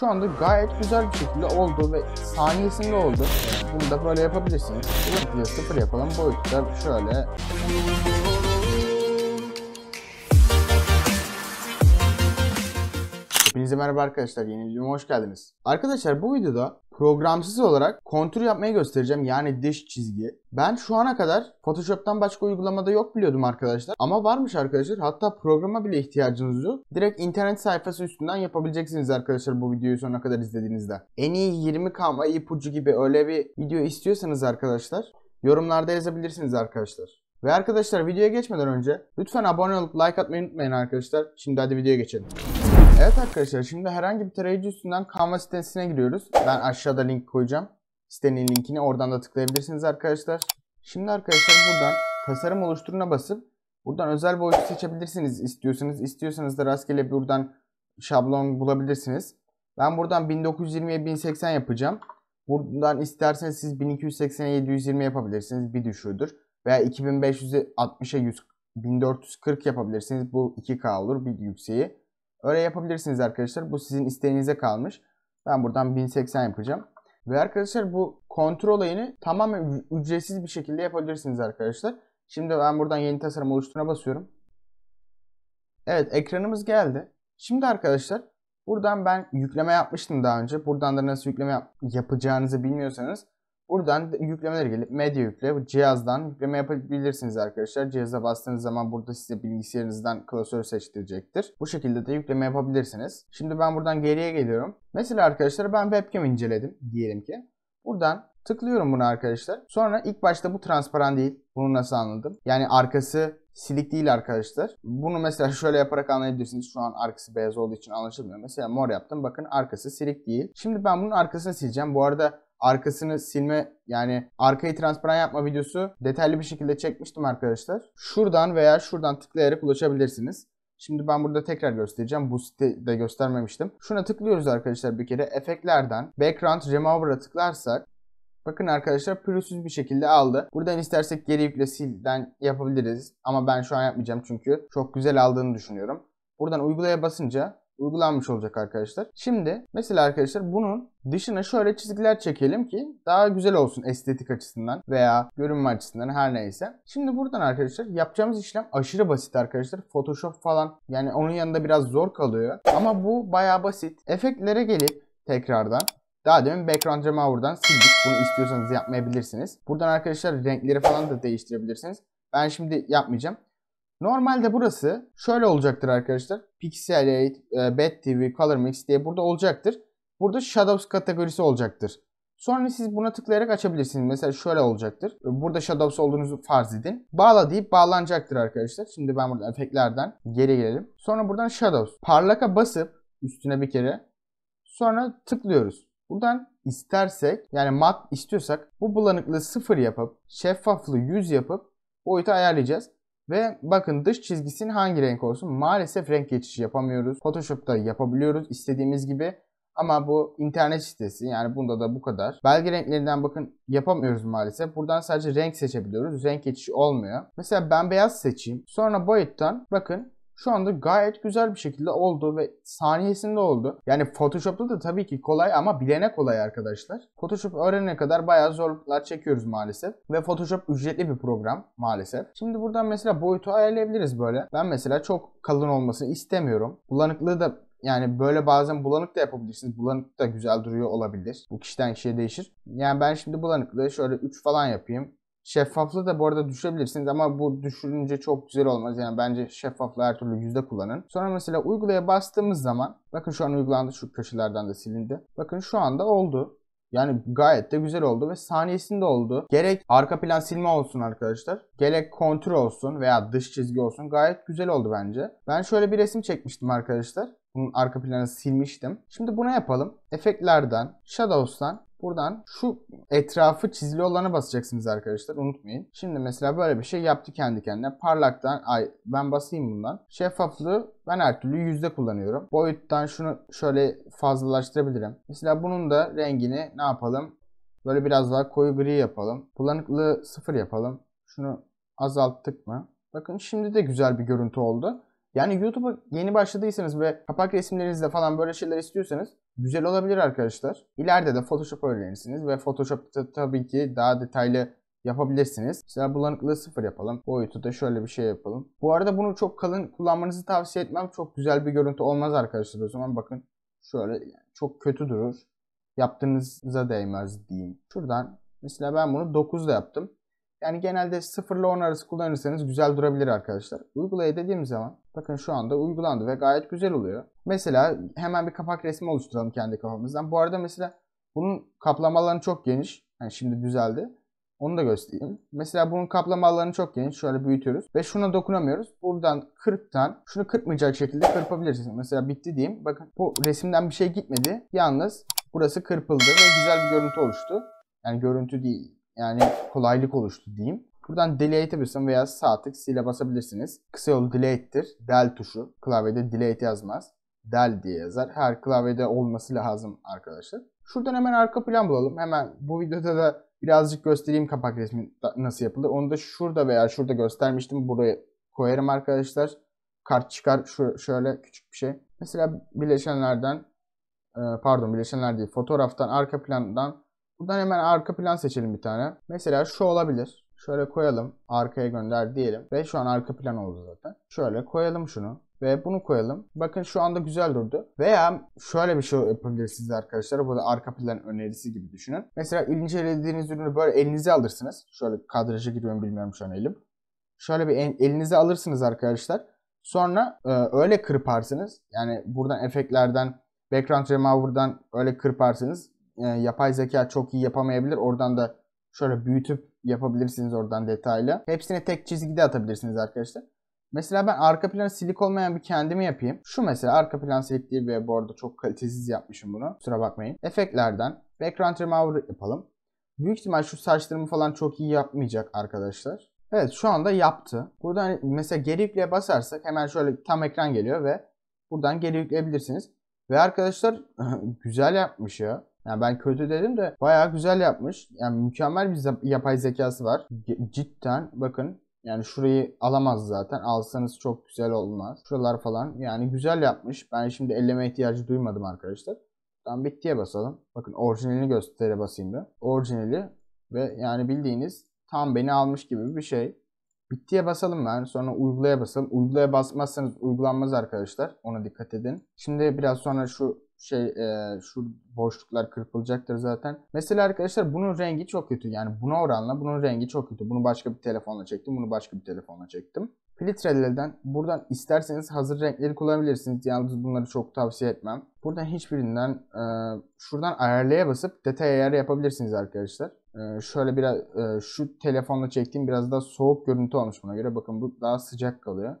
Şu anda gayet güzel bir şekilde oldu ve saniyesinde oldu. Bunu da böyle yapabilirsiniz. Bunu sıfır yapalım. Boyutlar şöyle. Hepinize merhaba arkadaşlar. Yeni videoma hoş geldiniz. Arkadaşlar bu videoda programsız olarak kontür yapmayı göstereceğim. Yani dış çizgi. Ben şu ana kadar Photoshop'tan başka uygulamada yok biliyordum arkadaşlar. Ama varmış arkadaşlar. Hatta programa bile ihtiyacınız yok. Direkt internet sayfası üstünden yapabileceksiniz arkadaşlar bu videoyu sonuna kadar izlediğinizde. En iyi 20K ipucu gibi öyle bir video istiyorsanız arkadaşlar yorumlarda yazabilirsiniz arkadaşlar. Ve arkadaşlar videoya geçmeden önce lütfen abone olup like atmayı unutmayın arkadaşlar. Şimdi hadi videoya geçelim. Evet arkadaşlar şimdi herhangi bir tarayıcı üstünden Canva sitesine giriyoruz. Ben aşağıda link koyacağım. Sitenin linkini oradan da tıklayabilirsiniz arkadaşlar. Şimdi arkadaşlar buradan tasarım oluşturuna basıp buradan özel boyutu seçebilirsiniz istiyorsanız. istiyorsanız da rastgele buradan şablon bulabilirsiniz. Ben buradan 1920'ye 1080 yapacağım. Buradan isterseniz siz 1280'e 720 yapabilirsiniz. Bir düşürdür. Veya 2560'a 1440 yapabilirsiniz. Bu 2K olur bir yükseği. Öyle yapabilirsiniz arkadaşlar. Bu sizin isteğinize kalmış. Ben buradan 1080 yapacağım. Ve arkadaşlar bu kontrol ayını tamamen ücretsiz bir şekilde yapabilirsiniz arkadaşlar. Şimdi ben buradan yeni tasarım oluşturuna basıyorum. Evet ekranımız geldi. Şimdi arkadaşlar buradan ben yükleme yapmıştım daha önce. Buradan da nasıl yükleme yap yapacağınızı bilmiyorsanız Buradan yüklemeler gelip medya yükle cihazdan yükleme yapabilirsiniz arkadaşlar. Cihaza bastığınız zaman burada size bilgisayarınızdan klasör seçtirecektir. Bu şekilde de yükleme yapabilirsiniz. Şimdi ben buradan geriye geliyorum. Mesela arkadaşlar ben webcam inceledim diyelim ki. Buradan tıklıyorum bunu arkadaşlar. Sonra ilk başta bu transparan değil. Bunu nasıl anladım? Yani arkası silik değil arkadaşlar. Bunu mesela şöyle yaparak anlayabilirsiniz. Şu an arkası beyaz olduğu için anlaşılmıyor. Mesela mor yaptım. Bakın arkası silik değil. Şimdi ben bunun arkasını sileceğim. Bu arada arkasını silme yani arkayı transparan yapma videosu detaylı bir şekilde çekmiştim arkadaşlar. Şuradan veya şuradan tıklayarak ulaşabilirsiniz. Şimdi ben burada tekrar göstereceğim. Bu sitede göstermemiştim. Şuna tıklıyoruz arkadaşlar bir kere. Efektlerden Background Remover'a tıklarsak Bakın arkadaşlar pürüzsüz bir şekilde aldı. Buradan istersek geri yükle silden yapabiliriz. Ama ben şu an yapmayacağım çünkü çok güzel aldığını düşünüyorum. Buradan uygulaya basınca uygulanmış olacak arkadaşlar. Şimdi mesela arkadaşlar bunun dışına şöyle çizgiler çekelim ki daha güzel olsun estetik açısından veya görünme açısından her neyse. Şimdi buradan arkadaşlar yapacağımız işlem aşırı basit arkadaşlar. Photoshop falan yani onun yanında biraz zor kalıyor. Ama bu baya basit. Efektlere gelip tekrardan daha demin background buradan sildik. Bunu istiyorsanız yapmayabilirsiniz. Buradan arkadaşlar renkleri falan da değiştirebilirsiniz. Ben şimdi yapmayacağım. Normalde burası şöyle olacaktır arkadaşlar. Pixel, e, Bad TV, Color Mix diye burada olacaktır. Burada Shadows kategorisi olacaktır. Sonra siz buna tıklayarak açabilirsiniz. Mesela şöyle olacaktır. E, burada Shadows olduğunuzu farz edin. Bağla deyip bağlanacaktır arkadaşlar. Şimdi ben burada efektlerden geri gelelim. Sonra buradan Shadows. Parlaka basıp üstüne bir kere. Sonra tıklıyoruz. Buradan istersek yani mat istiyorsak bu bulanıklığı 0 yapıp şeffaflığı 100 yapıp boyutu ayarlayacağız. Ve bakın dış çizgisinin hangi renk olsun. Maalesef renk geçişi yapamıyoruz. Photoshop'ta yapabiliyoruz istediğimiz gibi. Ama bu internet sitesi yani bunda da bu kadar. Belge renklerinden bakın yapamıyoruz maalesef. Buradan sadece renk seçebiliyoruz. Renk geçişi olmuyor. Mesela ben beyaz seçeyim. Sonra boyuttan bakın şu anda gayet güzel bir şekilde oldu ve saniyesinde oldu. Yani Photoshop'ta da tabii ki kolay ama bilene kolay arkadaşlar. Photoshop öğrenene kadar bayağı zorluklar çekiyoruz maalesef. Ve Photoshop ücretli bir program maalesef. Şimdi buradan mesela boyutu ayarlayabiliriz böyle. Ben mesela çok kalın olmasını istemiyorum. Bulanıklığı da yani böyle bazen bulanık da yapabilirsiniz. Bulanık da güzel duruyor olabilir. Bu kişiden kişiye değişir. Yani ben şimdi bulanıklığı şöyle 3 falan yapayım. Şeffaflığı da bu arada düşebilirsiniz ama bu düşürünce çok güzel olmaz. Yani bence şeffaflığı her türlü yüzde kullanın. Sonra mesela uygulaya bastığımız zaman bakın şu an uygulandı şu köşelerden de silindi. Bakın şu anda oldu. Yani gayet de güzel oldu ve saniyesinde oldu. Gerek arka plan silme olsun arkadaşlar. Gerek kontür olsun veya dış çizgi olsun. Gayet güzel oldu bence. Ben şöyle bir resim çekmiştim arkadaşlar. Bunun arka planı silmiştim. Şimdi bunu yapalım. Efektlerden, Shadows'tan Buradan şu etrafı çizili olana basacaksınız arkadaşlar unutmayın. Şimdi mesela böyle bir şey yaptı kendi kendine. Parlaktan ay ben basayım bundan. Şeffaflığı ben her türlü yüzde kullanıyorum. Boyuttan şunu şöyle fazlalaştırabilirim. Mesela bunun da rengini ne yapalım? Böyle biraz daha koyu gri yapalım. Bulanıklığı sıfır yapalım. Şunu azalttık mı? Bakın şimdi de güzel bir görüntü oldu. Yani YouTube'a yeni başladıysanız ve kapak resimlerinizde falan böyle şeyler istiyorsanız güzel olabilir arkadaşlar. İleride de Photoshop öğrenirsiniz ve Photoshop'ta tabii ki daha detaylı yapabilirsiniz. Mesela bulanıklığı sıfır yapalım. Boyutu da şöyle bir şey yapalım. Bu arada bunu çok kalın kullanmanızı tavsiye etmem. Çok güzel bir görüntü olmaz arkadaşlar o zaman bakın. Şöyle çok kötü durur. Yaptığınıza değmez diyeyim. Şuradan mesela ben bunu 9 ile yaptım. Yani genelde sıfırla ile 10 arası kullanırsanız güzel durabilir arkadaşlar. Uygulaya dediğim zaman bakın şu anda uygulandı ve gayet güzel oluyor. Mesela hemen bir kapak resmi oluşturalım kendi kafamızdan. Bu arada mesela bunun kaplama çok geniş. Yani şimdi düzeldi. Onu da göstereyim. Mesela bunun kaplama alanı çok geniş. Şöyle büyütüyoruz. Ve şuna dokunamıyoruz. Buradan kırptan şunu kırpmayacak şekilde kırpabilirsiniz. Mesela bitti diyeyim. Bakın bu resimden bir şey gitmedi. Yalnız burası kırpıldı ve güzel bir görüntü oluştu. Yani görüntü değil yani kolaylık oluştu diyeyim. Buradan delete basın veya sağ tık sile basabilirsiniz. Kısa yolu delete'tir. Del tuşu. Klavyede delete yazmaz. Del diye yazar. Her klavyede olması lazım arkadaşlar. Şuradan hemen arka plan bulalım. Hemen bu videoda da birazcık göstereyim kapak resmi nasıl yapılır. Onu da şurada veya şurada göstermiştim. Buraya koyarım arkadaşlar. Kart çıkar. Şu, şöyle küçük bir şey. Mesela bileşenlerden e, pardon bileşenler değil fotoğraftan arka plandan Buradan hemen arka plan seçelim bir tane. Mesela şu olabilir. Şöyle koyalım. Arkaya gönder diyelim. Ve şu an arka plan oldu zaten. Şöyle koyalım şunu. Ve bunu koyalım. Bakın şu anda güzel durdu. Veya şöyle bir şey yapabilirsiniz arkadaşlar. Bu da arka plan önerisi gibi düşünün. Mesela incelediğiniz ürünü böyle elinize alırsınız. Şöyle kadraja giriyorum bilmiyorum şu an elim. Şöyle bir elinize alırsınız arkadaşlar. Sonra e, öyle kırparsınız. Yani buradan efektlerden, background remover'dan öyle kırparsınız e, yapay zeka çok iyi yapamayabilir. Oradan da şöyle büyütüp yapabilirsiniz oradan detaylı. Hepsini tek çizgide atabilirsiniz arkadaşlar. Mesela ben arka plan silik olmayan bir kendimi yapayım. Şu mesela arka plan silik değil ve bu arada çok kalitesiz yapmışım bunu. Kusura bakmayın. Efektlerden background remover yapalım. Büyük ihtimal şu saçlarımı falan çok iyi yapmayacak arkadaşlar. Evet şu anda yaptı. Buradan hani mesela geri yükle basarsak hemen şöyle tam ekran geliyor ve buradan geri yükleyebilirsiniz. Ve arkadaşlar güzel yapmış ya. Yani ben kötü dedim de bayağı güzel yapmış. Yani mükemmel bir yapay zekası var. Cidden bakın yani şurayı alamaz zaten. Alsanız çok güzel olmaz. Şuralar falan yani güzel yapmış. Ben şimdi elleme ihtiyacı duymadım arkadaşlar. Tam bittiye basalım. Bakın orijinalini göstere basayım da. Orijinali ve yani bildiğiniz tam beni almış gibi bir şey. Bittiye basalım ben. Sonra uygulaya basalım. Uygulaya basmazsanız uygulanmaz arkadaşlar. Ona dikkat edin. Şimdi biraz sonra şu şey e, şu boşluklar kırpılacaktır zaten. Mesela arkadaşlar bunun rengi çok kötü. Yani buna oranla bunun rengi çok kötü. Bunu başka bir telefonla çektim. Bunu başka bir telefonla çektim. Filtrelerden buradan isterseniz hazır renkleri kullanabilirsiniz. Yalnız bunları çok tavsiye etmem. Buradan hiçbirinden e, şuradan ayarlaya basıp detay ayarı yapabilirsiniz arkadaşlar. E, şöyle biraz e, şu telefonla çektiğim biraz daha soğuk görüntü olmuş buna göre. Bakın bu daha sıcak kalıyor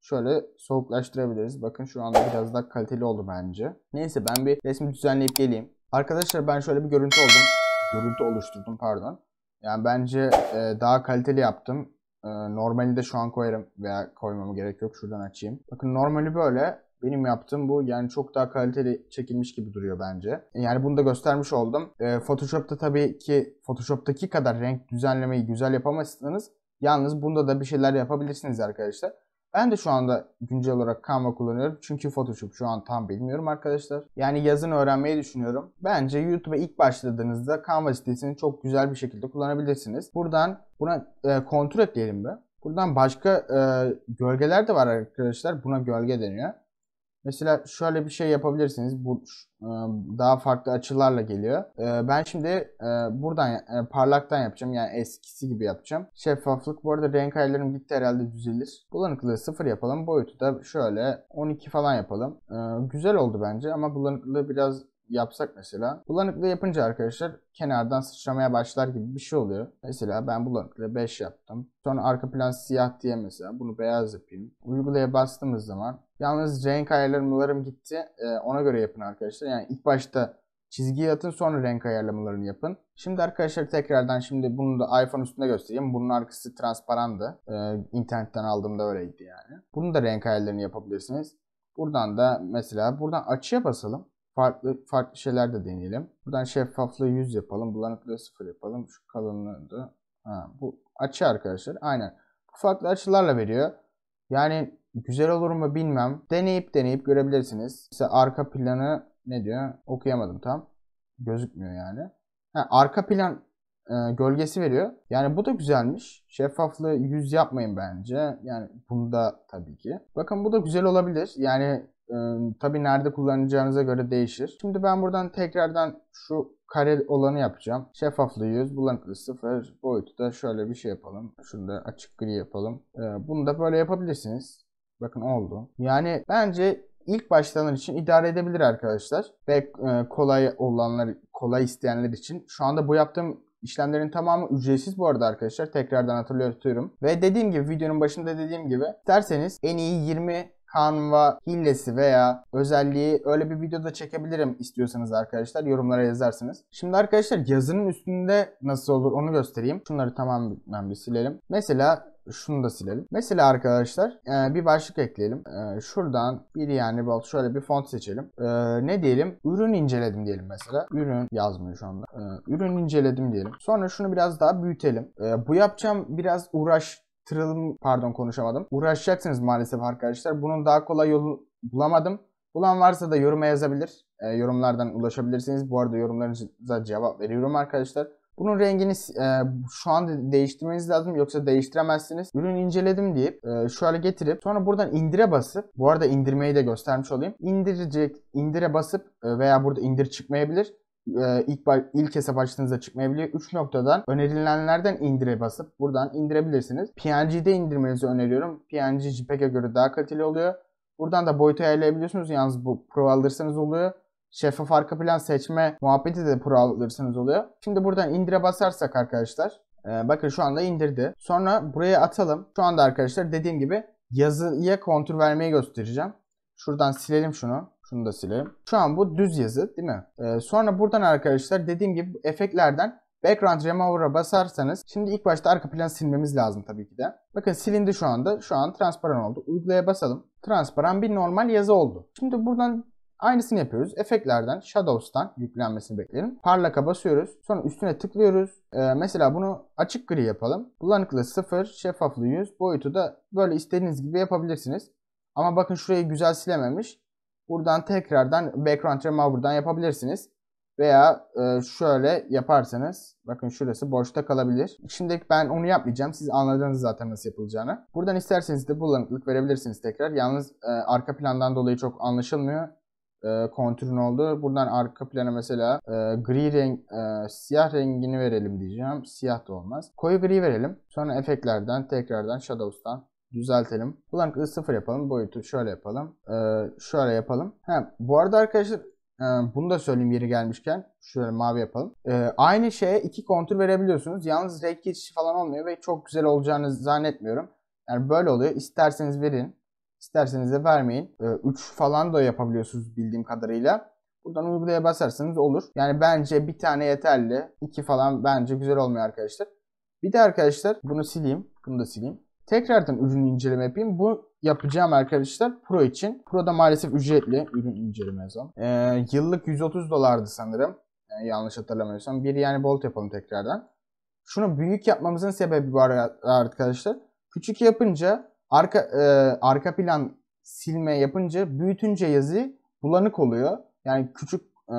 şöyle soğuklaştırabiliriz. Bakın şu anda biraz daha kaliteli oldu bence. Neyse ben bir resmi düzenleyip geleyim. Arkadaşlar ben şöyle bir görüntü oldum. Görüntü oluşturdum pardon. Yani bence e, daha kaliteli yaptım. E, normali de şu an koyarım veya koymama gerek yok. Şuradan açayım. Bakın normali böyle. Benim yaptığım bu yani çok daha kaliteli çekilmiş gibi duruyor bence. Yani bunu da göstermiş oldum. E, Photoshop'ta tabii ki Photoshop'taki kadar renk düzenlemeyi güzel yapamazsınız. Yalnız bunda da bir şeyler yapabilirsiniz arkadaşlar. Ben de şu anda güncel olarak Canva kullanıyorum. Çünkü Photoshop şu an tam bilmiyorum arkadaşlar. Yani yazın öğrenmeyi düşünüyorum. Bence YouTube'a ilk başladığınızda Canva sitesini çok güzel bir şekilde kullanabilirsiniz. Buradan buna e, kontrol ekleyelim mi? Buradan başka e, gölgeler de var arkadaşlar. Buna gölge deniyor. Mesela şöyle bir şey yapabilirsiniz. Bu e, daha farklı açılarla geliyor. E, ben şimdi e, buradan parlaktan yapacağım. Yani eskisi gibi yapacağım. Şeffaflık. Bu arada renk ayarlarım gitti herhalde düzelir. Bulanıklığı sıfır yapalım. Boyutu da şöyle 12 falan yapalım. Güzel oldu bence ama bulanıklığı biraz yapsak mesela bulanıklı yapınca arkadaşlar kenardan sıçramaya başlar gibi bir şey oluyor. Mesela ben bulanıklı 5 yaptım. Sonra arka plan siyah diye mesela bunu beyaz yapayım. Uygulaya bastığımız zaman yalnız renk ayarlamalarım gitti. Ee, ona göre yapın arkadaşlar. Yani ilk başta çizgiyi atın sonra renk ayarlamalarını yapın. Şimdi arkadaşlar tekrardan şimdi bunu da iPhone üstünde göstereyim. Bunun arkası transparandı. Ee, internetten aldığımda öyleydi yani. Bunun da renk ayarlarını yapabilirsiniz. Buradan da mesela buradan açıya basalım farklı farklı şeyler de deneyelim. Buradan şeffaflığı 100 yapalım. Bulanıklığı 0 yapalım. Şu kalınlığı da ha, bu açı arkadaşlar. Aynen. Bu farklı açılarla veriyor. Yani güzel olur mu bilmem. Deneyip deneyip görebilirsiniz. Mesela arka planı ne diyor? Okuyamadım tam. Gözükmüyor yani. Ha, arka plan e, gölgesi veriyor. Yani bu da güzelmiş. Şeffaflığı 100 yapmayın bence. Yani bunda tabii ki. Bakın bu da güzel olabilir. Yani ee, tabii nerede kullanacağınıza göre değişir. Şimdi ben buradan tekrardan şu kare olanı yapacağım. Şeffaflığı 100, bulanıklığı 0, boyutu da şöyle bir şey yapalım. Şunu da açık gri yapalım. bunu da böyle yapabilirsiniz. Bakın oldu. Yani bence ilk başlanan için idare edebilir arkadaşlar. Ve kolay olanlar, kolay isteyenler için. Şu anda bu yaptığım İşlemlerin tamamı ücretsiz bu arada arkadaşlar. Tekrardan hatırlıyorum. Ve dediğim gibi videonun başında dediğim gibi isterseniz en iyi 20 Canva Hillesi veya özelliği öyle bir videoda çekebilirim istiyorsanız arkadaşlar yorumlara yazarsınız. Şimdi arkadaşlar yazının üstünde nasıl olur onu göstereyim. Şunları tamamen bir silelim. Mesela şunu da silelim. Mesela arkadaşlar e, bir başlık ekleyelim. E, şuradan bir yani bol şöyle bir font seçelim. E, ne diyelim? Ürün inceledim diyelim mesela. Ürün yazmıyor şu anda. ürün inceledim diyelim. Sonra şunu biraz daha büyütelim. bu yapacağım biraz uğraş uğraştıralım pardon konuşamadım. Uğraşacaksınız maalesef arkadaşlar. Bunun daha kolay yolu bulamadım. Bulan varsa da yoruma yazabilir. E, yorumlardan ulaşabilirsiniz. Bu arada yorumlarınıza cevap veriyorum arkadaşlar. Bunun rengini e, şu an değiştirmeniz lazım yoksa değiştiremezsiniz. Ürün inceledim deyip e, şöyle getirip sonra buradan indire basıp bu arada indirmeyi de göstermiş olayım. İndirecek indire basıp e, veya burada indir çıkmayabilir e, ilk, ilk hesap açtığınızda çıkmayabiliyor. 3 noktadan önerilenlerden indire basıp buradan indirebilirsiniz. PNG'de indirmenizi öneriyorum. PNG JPEG'e göre daha kaliteli oluyor. Buradan da boyutu ayarlayabiliyorsunuz. Yalnız bu Pro alırsanız oluyor. Şeffaf arka plan seçme muhabbeti de Pro alırsanız oluyor. Şimdi buradan indire basarsak arkadaşlar. E, bakın şu anda indirdi. Sonra buraya atalım. Şu anda arkadaşlar dediğim gibi yazıya kontur vermeyi göstereceğim. Şuradan silelim şunu. Şunu da sileyim. Şu an bu düz yazı değil mi? Ee, sonra buradan arkadaşlar dediğim gibi efektlerden Background Remover'a basarsanız şimdi ilk başta arka planı silmemiz lazım tabii ki de. Bakın silindi şu anda. Şu an transparan oldu. Uygulaya basalım. Transparan bir normal yazı oldu. Şimdi buradan aynısını yapıyoruz. Efektlerden Shadows'tan yüklenmesini bekleyelim. Parlaka basıyoruz. Sonra üstüne tıklıyoruz. Ee, mesela bunu açık gri yapalım. Bulanıklığı 0, şeffaflığı 100, boyutu da böyle istediğiniz gibi yapabilirsiniz. Ama bakın şurayı güzel silememiş. Buradan tekrardan background buradan yapabilirsiniz. Veya e, şöyle yaparsanız bakın şurası boşta kalabilir. Şimdi ben onu yapmayacağım. Siz anladınız zaten nasıl yapılacağını. Buradan isterseniz de bulanıklık verebilirsiniz tekrar. Yalnız e, arka plandan dolayı çok anlaşılmıyor. E, kontürün olduğu. Buradan arka plana mesela e, gri renk, siyah rengini verelim diyeceğim. Siyah da olmaz. Koyu gri verelim. Sonra efektlerden tekrardan Shadows'tan düzeltelim. Blank'ı sıfır yapalım. Boyutu şöyle yapalım. Ee, şöyle yapalım. Ha, bu arada arkadaşlar e, bunu da söyleyeyim yeri gelmişken. Şöyle mavi yapalım. Ee, aynı şeye iki kontur verebiliyorsunuz. Yalnız renk geçişi falan olmuyor ve çok güzel olacağını zannetmiyorum. Yani böyle oluyor. İsterseniz verin. İsterseniz de vermeyin. 3 ee, falan da yapabiliyorsunuz bildiğim kadarıyla. Buradan uygulaya basarsanız olur. Yani bence bir tane yeterli. 2 falan bence güzel olmuyor arkadaşlar. Bir de arkadaşlar bunu sileyim. Bunu da sileyim. Tekrardan ürün inceleme yapayım. Bu yapacağım arkadaşlar Pro için. Pro'da maalesef ücretli ürün inceleme yazalım. Ee, yıllık 130 dolardı sanırım. Yani yanlış hatırlamıyorsam. Bir yani bolt yapalım tekrardan. Şunu büyük yapmamızın sebebi var arkadaşlar. Küçük yapınca arka e, arka plan silme yapınca büyütünce yazı bulanık oluyor. Yani küçük e,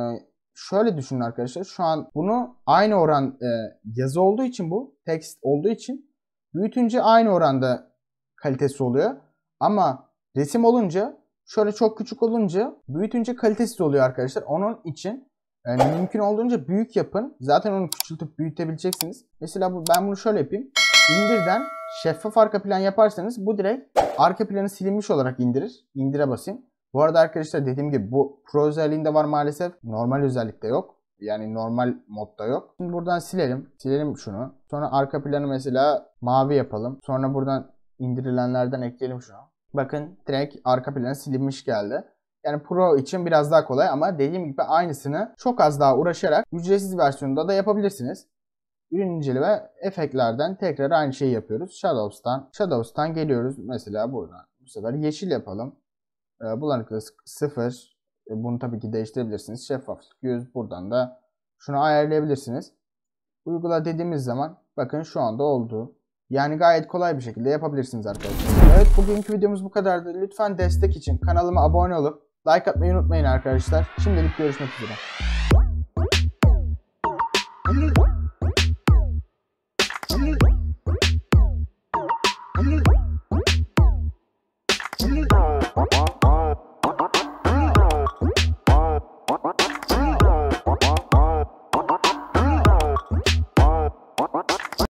şöyle düşünün arkadaşlar. Şu an bunu aynı oran e, yazı olduğu için bu text olduğu için Büyütünce aynı oranda kalitesi oluyor. Ama resim olunca şöyle çok küçük olunca büyütünce kalitesiz oluyor arkadaşlar. Onun için yani e, mümkün olduğunca büyük yapın. Zaten onu küçültüp büyütebileceksiniz. Mesela bu, ben bunu şöyle yapayım. İndirden şeffaf arka plan yaparsanız bu direkt arka planı silinmiş olarak indirir. İndire basayım. Bu arada arkadaşlar dediğim gibi bu pro özelliğinde var maalesef. Normal özellikte yok. Yani normal modda yok. Şimdi buradan silelim. Silelim şunu. Sonra arka planı mesela mavi yapalım. Sonra buradan indirilenlerden ekleyelim şunu. Bakın direkt arka planı silinmiş geldi. Yani Pro için biraz daha kolay ama dediğim gibi aynısını çok az daha uğraşarak ücretsiz versiyonunda da yapabilirsiniz. Ürün inceleme efektlerden tekrar aynı şeyi yapıyoruz. Shadows'tan. Shadows'tan geliyoruz mesela buradan. Bu sefer yeşil yapalım. Ee, Bulanıklık 0. E, bunu tabii ki değiştirebilirsiniz. Şeffaflık 100. Buradan da şunu ayarlayabilirsiniz. Uygula dediğimiz zaman bakın şu anda oldu. Yani gayet kolay bir şekilde yapabilirsiniz arkadaşlar. Evet bugünkü videomuz bu kadardı. Lütfen destek için kanalıma abone olup like atmayı unutmayın arkadaşlar. Şimdilik görüşmek üzere.